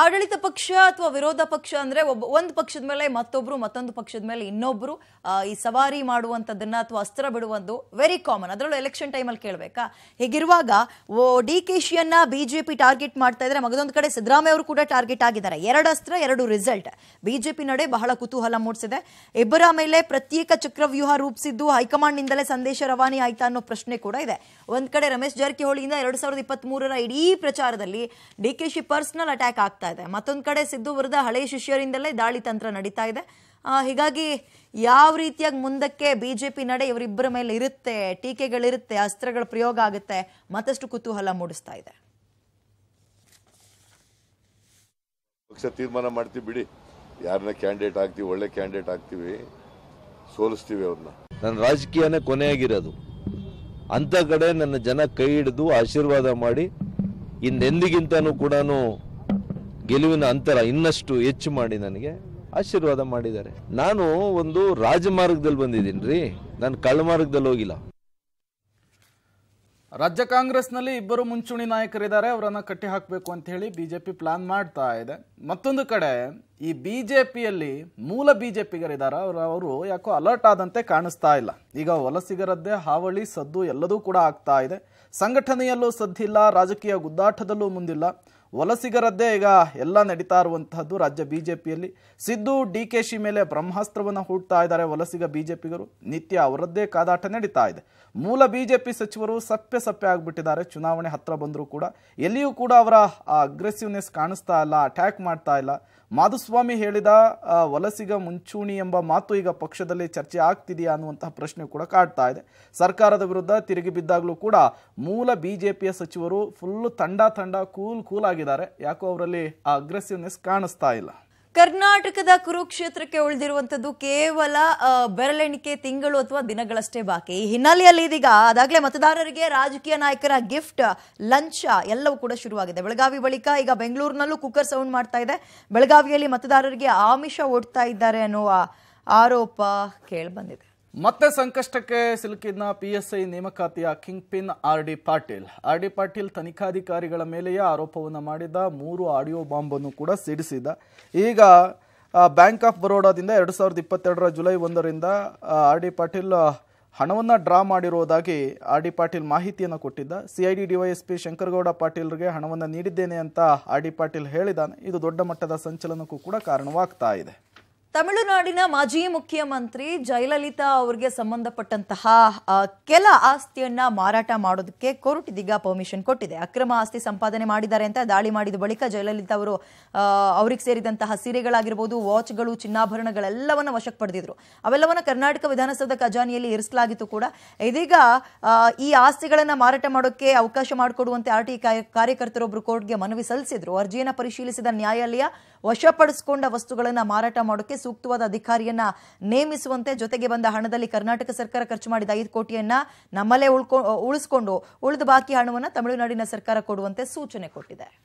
ಆಡಳಿತ ಪಕ್ಷ ಅಥವಾ ವಿರೋಧ ಪಕ್ಷ ಅಂದ್ರೆ ಒಬ್ಬ ಒಂದು ಪಕ್ಷದ ಮೇಲೆ ಮತ್ತೊಬ್ರು ಮತ್ತೊಂದು ಪಕ್ಷದ ಮೇಲೆ ಇನ್ನೊಬ್ರು ಈ ಸವಾರಿ ಮಾಡುವಂಥದ್ದನ್ನ ಅಥವಾ ಅಸ್ತ್ರ ಬಿಡುವಂದು ವೆರಿ ಕಾಮನ್ ಅದರಲ್ಲೂ ಎಲೆಕ್ಷನ್ ಟೈಮಲ್ಲಿ ಕೇಳಬೇಕಾ ಹೀಗಿರುವಾಗ ಓ D K J BJP target ಮಾಡ್ತಾ ಇದ್ರೆ ಮಗದೊಂದು ಕಡೆ ಸಿದ್ದರಾಮಯ್ಯ ಅವರು ಕೂಡ ಟಾರ್ಗೆಟ್ ಆಗಿದ್ದಾರೆ ಎರಡು ಅಸ್ತ್ರ ಎರಡು ರಿಸಲ್ಟ್ ಬಿಜೆಪಿ ನಡೆ ಬಹಳ ಕುತೂಹಲ ಮೂಡಿಸಿದೆ ಇಬ್ಬರ ಮೇಲೆ ಪ್ರತ್ಯೇಕ ಚಕ್ರವ್ಯೂಹ ರೂಪಿಸಿದ್ದು ಹೈಕಮಾಂಡ್ನಿಂದಲೇ ಸಂದೇಶ ರವಾನೆ ಆಯ್ತಾ ಅನ್ನೋ ಪ್ರಶ್ನೆ ಕೂಡ ಇದೆ ಒಂದ್ ಕಡೆ ರಮೇಶ್ ಜಾರಕಿಹೊಳಿಯಿಂದ ಎರಡು ಸಾವಿರದ ಇಪ್ಪತ್ತ್ ಮೂರರ ಇಡೀ ಪ್ರಚಾರದಲ್ಲಿ ಡಿ ಕೆ ಪರ್ಸನಲ್ ಅಟ್ಯಾಕ್ ಆಗ್ತಾ ಆಗ್ತಾ ಇದೆ ಮತ್ತೊಂದು ಕಡೆ ಸಿದ್ದು ವಿರುದ್ಧ ಹಳೆ ಶಿಷ್ಯರಿಂದಲೇ ದಾಳಿ ತಂತ್ರ ನಡೀತಾ ಇದೆ ಹೀಗಾಗಿ ಯಾವ ರೀತಿಯಾಗಿ ಮುಂದಕ್ಕೆ ಬಿ ಜೆ ಪಿ ನಡೆ ಇವರಿಬ್ಬರ ಮೇಲೆ ಇರುತ್ತೆ ಟೀಕೆಗಳಿರುತ್ತೆ ಅಸ್ತ್ರಗಳ ಪ್ರಯೋಗ ಆಗುತ್ತೆ ಮತ್ತಷ್ಟು ಕುತೂಹಲ ಮೂಡಿಸ್ತಾ ಇದೆ ಪಕ್ಷ ತೀರ್ಮಾನ ಮಾಡ್ತೀವಿ ಬಿಡಿ ಯಾರನ್ನ ಕ್ಯಾಂಡಿಡೇಟ್ ಆಗ್ತೀವಿ ಒಳ್ಳೆ ಕ್ಯಾಂಡಿಡೇಟ್ ಆಗ್ತೀವಿ ಸೋಲಿಸ್ತೀವಿ ಅವ್ರನ್ನ ನನ್ನ ರಾಜಕೀಯನೇ ಕೊನೆಯಾಗಿರೋದು ಅಂಥ ಕಡೆ ನನ್ನ ಜನ ಕೈ ಹಿಡಿದು ಆಶೀರ್ವಾದ ಮಾಡಿ ಇನ್ನೆಂದಿಗಿಂತನೂ ಕೂಡ ಗೆಲುವಿನ ಅಂತರ ಇನ್ನಷ್ಟು ಹೆಚ್ಚು ಮಾಡಿ ನನಗೆ ಆಶೀರ್ವಾದ ಮಾಡಿದ್ದಾರೆ ನಾನು ಒಂದು ರಾಜಮಾರ್ಗದಲ್ಲಿ ಬಂದಿದ್ದೀನಿ ರೀ ನಾನು ಕಳ್ಳಮಾರ್ಗದಲ್ಲಿ ಹೋಗಿಲ್ಲ ರಾಜ್ಯ ಕಾಂಗ್ರೆಸ್ನಲ್ಲಿ ಇಬ್ಬರು ಮುಂಚೂಣಿ ನಾಯಕರಿದ್ದಾರೆ ಅವರನ್ನು ಕಟ್ಟಿ ಹಾಕಬೇಕು ಅಂತ ಹೇಳಿ ಬಿಜೆಪಿ ಪ್ಲಾನ್ ಮಾಡ್ತಾ ಇದೆ ಮತ್ತೊಂದು ಕಡೆ ಈ ಬಿಜೆಪಿಯಲ್ಲಿ ಮೂಲ ಬಿಜೆಪಿಗರಿದ್ದಾರೆ ಅವರು ಅವರು ಯಾಕೋ ಅಲರ್ಟ್ ಆದಂತೆ ಕಾಣಿಸ್ತಾ ಇಲ್ಲ ಈಗ ವಲಸಿಗರದ್ದೇ ಹಾವಳಿ ಸದ್ದು ಎಲ್ಲದೂ ಕೂಡ ಆಗ್ತಾ ಇದೆ ಸಂಘಟನೆಯಲ್ಲೂ ಸದ್ದಿಲ್ಲ ರಾಜಕೀಯ ಗುದ್ದಾಟದಲ್ಲೂ ಮುಂದಿಲ್ಲ ವಲಸಿಗರದ್ದೇ ಈಗ ಎಲ್ಲ ನಡೀತಾ ಇರುವಂತಹದ್ದು ರಾಜ್ಯ ಬಿ ಜೆ ಪಿಯಲ್ಲಿ ಸಿದ್ದು ಡಿ ಕೆ ಶಿ ಮೇಲೆ ಬ್ರಹ್ಮಾಸ್ತ್ರವನ್ನು ಹೂಡ್ತಾ ಇದ್ದಾರೆ ವಲಸಿಗ ಬಿ ಜೆ ಪಿಗರು ನಿತ್ಯ ಅವರದ್ದೇ ಕಾದಾಟ ನಡೀತಾ ಇದೆ ಮೂಲ ಬಿ ಜೆ ಪಿ ಸಚಿವರು ಸಪ್ಪೆ ಸಪ್ಪೆ ಆಗಿಬಿಟ್ಟಿದ್ದಾರೆ ಚುನಾವಣೆ ಹತ್ರ ಬಂದರೂ ಕೂಡ ಎಲ್ಲಿಯೂ ಕೂಡ ಅವರ ಅಗ್ರೆಸಿವ್ನೆಸ್ ಕಾಣಿಸ್ತಾ ಇಲ್ಲ ಅಟ್ಯಾಕ್ ಮಾಡ್ತಾ ಇಲ್ಲ ಮಾಧುಸ್ವಾಮಿ ಹೇಳಿದ ವಲಸಿಗ ಮುಂಚೂಣಿ ಎಂಬ ಮಾತು ಈಗ ಪಕ್ಷದಲ್ಲಿ ಚರ್ಚೆ ಆಗ್ತಿದೆಯಾ ಅನ್ನುವಂತಹ ಪ್ರಶ್ನೆ ಕೂಡ ಕಾಡ್ತಾ ಇದೆ ಸರ್ಕಾರದ ವಿರುದ್ಧ ತಿರುಗಿ ಬಿದ್ದಾಗಲೂ ಕೂಡ ಮೂಲ ಪಿಯ ಸಚಿವರು ಫುಲ್ಲು ತಂಡ ತಂಡ ಕೂಲ್ ಕೂಲ್ ಆಗಿದ್ದಾರೆ ಯಾಕೋ ಅವರಲ್ಲಿ ಆ ಅಗ್ರೆಸಿವ್ನೆಸ್ ಕಾಣಿಸ್ತಾ ಇಲ್ಲ ಕರ್ನಾಟಕದ ಕುರುಕ್ಷೇತ್ರಕ್ಕೆ ಉಳಿದಿರುವಂಥದ್ದು ಕೇವಲ ಬೆರಳೆಣಿಕೆ ತಿಂಗಳು ಅಥವಾ ದಿನಗಳಷ್ಟೇ ಬಾಕಿ ಈ ಹಿನ್ನೆಲೆಯಲ್ಲಿ ಇದೀಗ ಅದಾಗಲೇ ಮತದಾರರಿಗೆ ರಾಜಕೀಯ ನಾಯಕರ ಗಿಫ್ಟ್ ಲಂಚ ಎಲ್ಲವೂ ಕೂಡ ಶುರುವಾಗಿದೆ ಬೆಳಗಾವಿ ಬಳಿಕ ಈಗ ಬೆಂಗಳೂರಿನಲ್ಲೂ ಕುಕ್ಕರ್ ಸೌಂಡ್ ಮಾಡ್ತಾ ಇದೆ ಬೆಳಗಾವಿಯಲ್ಲಿ ಮತದಾರರಿಗೆ ಆಮಿಷ ಓಡ್ತಾ ಇದ್ದಾರೆ ಅನ್ನುವ ಆರೋಪ ಕೇಳಿಬಂದಿದೆ ಮತ್ತೆ ಸಂಕಷ್ಟಕ್ಕೆ ಸಿಲುಕಿದ್ದ ಪಿಎಸ್ಐ ನೇಮಕಾತಿಯ king pin R D Patil R D Patil ತನಿಖಾಧಿಕಾರಿಗಳ ಮೇಲೆಯೇ ಆರೋಪವನ್ನು ಮಾಡಿದ ಮೂರು ಆಡಿಯೋ ಬಾಂಬನ್ನು ಕೂಡ ಸಿಡಿಸಿದ ಈಗ ಬ್ಯಾಂಕ್ ಆಫ್ ಬರೋಡಾದಿಂದ ಎರಡು ಸಾವಿರದ ಇಪ್ಪತ್ತೆರಡರ ಜುಲೈ ಒಂದರಿಂದ ಆರ್ ಡಿ ಪಾಟೀಲ್ ಹಣವನ್ನು ಡ್ರಾ ಮಾಡಿರುವುದಾಗಿ ಆರ್ ಡಿ ಪಾಟೀಲ್ ಮಾಹಿತಿಯನ್ನು ಕೊಟ್ಟಿದ್ದ C I D DYSP Shankargouda ಪಾಟೀಲ್ರಿಗೆ ಹಣವನ್ನು ನೀಡಿದ್ದೇನೆ ಅಂತ ಆರ್ ಡಿ ಪಾಟೀಲ್ ಹೇಳಿದ್ದಾನೆ ಇದು ದೊಡ್ಡ ಮಟ್ಟದ ಸಂಚಲನಕ್ಕೂ ಕೂಡ ಕಾರಣವಾಗ್ತಾ ಇದೆ ತಮಿಳುನಾಡಿನ ಮಾಜಿ ಮುಖ್ಯಮಂತ್ರಿ ಜಯಲಲಿತಾ ಅವರಿಗೆ ಸಂಬಂಧಪಟ್ಟಂತಹ ಕೆಲ ಆಸ್ತಿಯನ್ನ ಮಾರಾಟ ಮಾಡೋದಕ್ಕೆ ಕೋರ್ಟ್ ಇದೀಗ ಪರ್ಮಿಷನ್ ಕೊಟ್ಟಿದೆ ಅಕ್ರಮ ಆಸ್ತಿ ಸಂಪಾದನೆ ಮಾಡಿದ್ದಾರೆ ಅಂತ ದಾಳಿ ಮಾಡಿದ ಬಳಿಕ ಜಯಲಲಿತಾ ಅವರು ಅವ್ರಿಗೆ ಸೇರಿದಂತಹ ಸೀರೆಗಳಾಗಿರ್ಬೋದು ವಾಚ್ಗಳು ಚಿನ್ನಾಭರಣಗಳೆಲ್ಲವನ್ನ ವಶಕ್ಕೆ ಪಡೆದಿದ್ರು ಅವೆಲ್ಲವನ್ನ ಕರ್ನಾಟಕ ವಿಧಾನಸೌಧ ಖಜಾನೆಯಲ್ಲಿ ಇರಿಸಲಾಗಿತ್ತು ಕೂಡ ಇದೀಗ ಈ ಆಸ್ತಿಗಳನ್ನ ಮಾರಾಟ ಮಾಡೋಕ್ಕೆ ಅವಕಾಶ ಮಾಡಿಕೊಡುವಂತೆ ಆರ್ ಟಿ ಕಾರ್ಯಕರ್ತರೊಬ್ಬರು ಕೋರ್ಟ್ಗೆ ಮನವಿ ಸಲ್ಲಿಸಿದ್ರು ಅರ್ಜಿಯನ್ನು ಪರಿಶೀಲಿಸಿದ ನ್ಯಾಯಾಲಯ ವಶಪಡಿಸಿಕೊಂಡ ವಸ್ತುಗಳನ್ನ ಮಾರಾಟ ಮಾಡೋಕ್ಕೆ ಸೂಕ್ತವಾದ ಅಧಿಕಾರಿಯನ್ನ ನೇಮಿಸುವಂತೆ ಜೊತೆಗೆ ಬಂದ ಹಣದಲ್ಲಿ ಕರ್ನಾಟಕ ಸರ್ಕಾರ ಖರ್ಚು ಮಾಡಿದ ಐದು ಕೋಟಿಯನ್ನ ನಮ್ಮಲ್ಲೇ ಉಳ್ಕೊ ಉಳಿಸ್ಕೊಂಡು ಉಳಿದ ಬಾಕಿ ಹಣವನ್ನು ತಮಿಳುನಾಡಿನ ಸರ್ಕಾರ ಕೊಡುವಂತೆ ಸೂಚನೆ ಕೊಟ್ಟಿದೆ